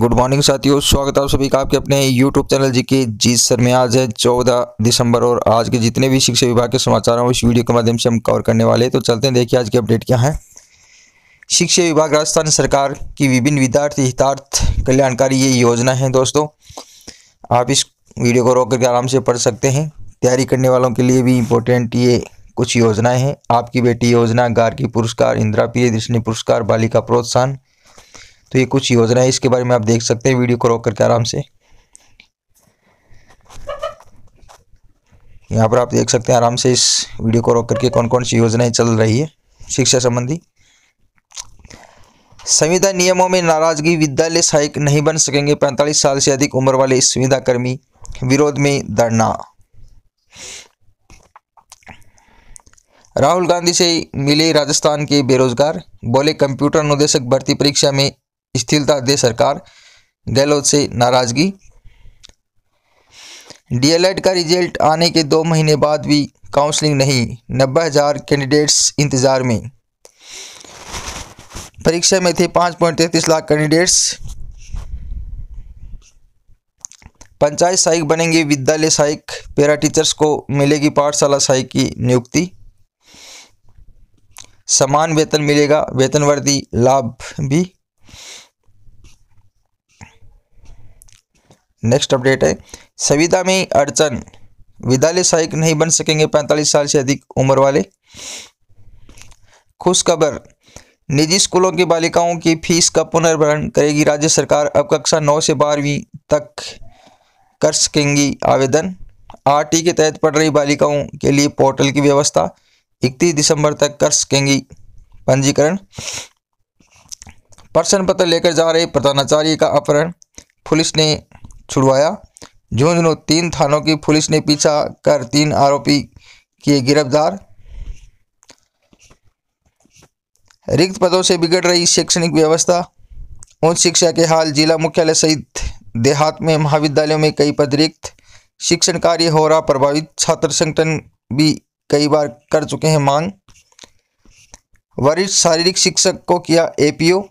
good morning साथियों स्वागत है आप सभी का आपके अपने यूट्यूब चैनल जी के जीत सर में आज है चौदह दिसंबर और आज के जितने भी शिक्षा विभाग के समाचार हैं इस वीडियो के माध्यम से हम कवर करने वाले हैं तो चलते हैं देखिए आज की अपडेट क्या है शिक्षा विभाग राजस्थान सरकार की विभिन्न विद्यार्थी हितार्थ कल्याणकारी ये योजना है दोस्तों आप इस वीडियो को रोक करके आराम से पढ़ सकते हैं तैयारी करने वालों के लिए भी इम्पोर्टेंट ये कुछ योजनाएं हैं आपकी बेटी योजना गार्की पुरस्कार इंदिरा प्रिय दृष्णि पुरस्कार बालिका प्रोत्साहन तो ये कुछ योजना है इसके बारे में आप देख सकते हैं वीडियो को रोक करके आराम से यहाँ पर आप देख सकते हैं आराम से इस वीडियो को रोक करके कौन कौन सी योजनाएं चल रही है शिक्षा संबंधी संविदा नियमों में नाराजगी विद्यालय सहायक नहीं बन सकेंगे पैंतालीस साल से अधिक उम्र वाले संविदा कर्मी विरोध में धरना राहुल गांधी से मिले राजस्थान के बेरोजगार बोले कंप्यूटर निदेशक भर्ती परीक्षा में स्थिरता दे सरकार गहलोत से नाराजगी डीएलएड का रिजल्ट आने के दो महीने बाद भी काउंसलिंग नहीं नब्बे हज़ार कैंडिडेट्स इंतज़ार में परीक्षा में थे पांच पॉइंट तैंतीस लाख कैंडिडेट्स पंचायत सहायक बनेंगे विद्यालय सहायक पैरा टीचर्स को मिलेगी पाठशाला सहायक की नियुक्ति समान वेतन मिलेगा वेतनवर्दी लाभ भी नेक्स्ट अपडेट है संविदा में अड़चन विद्यालय सहायक नहीं बन सकेंगे 45 साल से अधिक उम्र वाले खुशखबर निजी स्कूलों की बालिकाओं की फीस का पुनर्भरण करेगी राज्य सरकार अब कक्षा नौ से बारहवीं तक कर सकेंगी आवेदन टी के तहत पढ़ रही बालिकाओं के लिए पोर्टल की व्यवस्था इकतीस दिसंबर तक कर सकेंगी पंजीकरण प्रश्न पत्र लेकर जा रहे प्रधानाचार्य का अपहरण पुलिस ने छुड़वाया झुंझुनू तीन थानों की पुलिस ने पीछा कर तीन आरोपी किए गिरफ्तार रिक्त पदों से बिगड़ रही शैक्षणिक व्यवस्था उच्च शिक्षा के हाल जिला मुख्यालय सहित देहात में महाविद्यालयों में कई पद रिक्त शिक्षण कार्य हो रहा प्रभावित छात्र संगठन भी कई बार कर चुके हैं मांग वरिष्ठ शारीरिक शिक्षक को किया एपीओ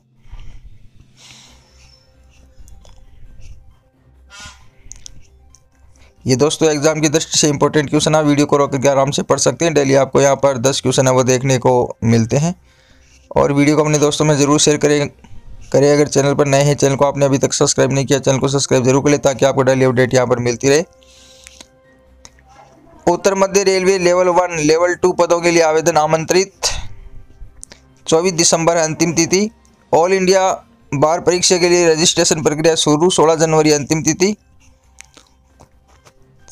ये दोस्तों एग्जाम की दृष्टि से इंपॉर्टेंट क्वेश्चन है वीडियो को रोक करके आराम से पढ़ सकते हैं डेली आपको यहाँ पर दस क्वेश्चन है वो देखने को मिलते हैं और वीडियो को अपने दोस्तों में ज़रूर शेयर करें करें अगर चैनल पर नए हैं चैनल को आपने अभी तक सब्सक्राइब नहीं किया चैनल को सब्सक्राइब जरूर करें ताकि आपको डेली अपडेट यहाँ पर मिलती रहे उत्तर मध्य railway level one level two पदों के लिए आवेदन आमंत्रित चौबीस दिसंबर है अंतिम तिथि ऑल इंडिया बार परीक्षा के लिए रजिस्ट्रेशन प्रक्रिया शुरू सोलह जनवरी अंतिम तिथि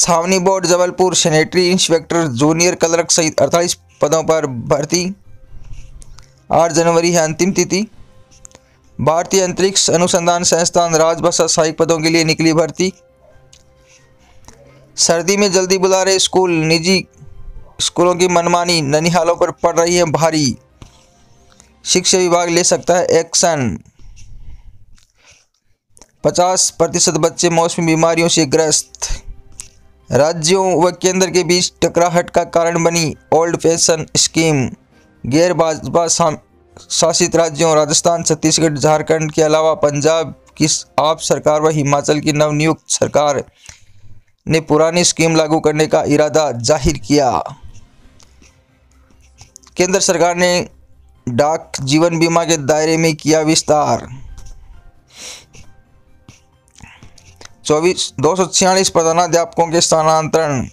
छावनी board Jabalpur sanitary inspector junior clerk सहित अड़तालीस पदों पर भर्ती आठ जनवरी है अंतिम तिथि भारतीय अंतरिक्ष अनुसंधान संस्थान राजभाषा सहायक पदों के लिए निकली भर्ती सर्दी में जल्दी बुला रहे स्कूल निजी स्कूलों की मनमानी ननिहालों पर पड़ रही है भारी शिक्षा विभाग ले सकता है एक्शन 50 प्रतिशत बच्चे मौसमी बीमारियों से ग्रस्त राज्यों व केंद्र के बीच टकराहट का कारण बनी ओल्ड फैशन स्कीम गैर भाजपा शासित राज्यों राजस्थान छत्तीसगढ़ झारखंड के अलावा पंजाब की आप सरकार व हिमाचल की नवनियुक्त सरकार ने पुरानी स्कीम लागू करने का इरादा जाहिर किया केंद्र सरकार ने डाक जीवन बीमा के दायरे में किया विस्तार चौबीस दो सौ छियालीस प्रधानाध्यापकों के स्थानांतरण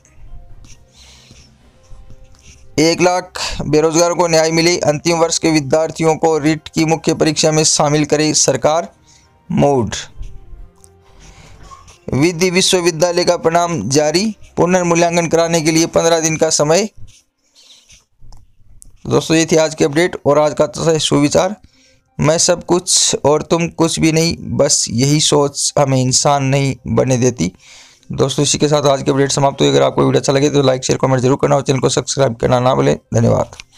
एक लाख बेरोजगारों को न्याय मिली अंतिम वर्ष के विद्यार्थियों को रिट की मुख्य परीक्षा में शामिल करी सरकार मोड विधि विश्वविद्यालय का परिणाम जारी पुनर्मूल्यांकन कराने के लिए पंद्रह दिन का समय दोस्तों ये थी आज की अपडेट और आज का तो सुविचार मैं सब कुछ और तुम कुछ भी नहीं बस यही सोच हमें इंसान नहीं बनने देती दोस्तों इसी के साथ आज की अपडेट समाप्त हुई अगर आपको वीडियो अच्छा लगे तो लाइक शेयर कमेंट जरूर करना और चैनल को सब्सक्राइब करना ना भूलें धन्यवाद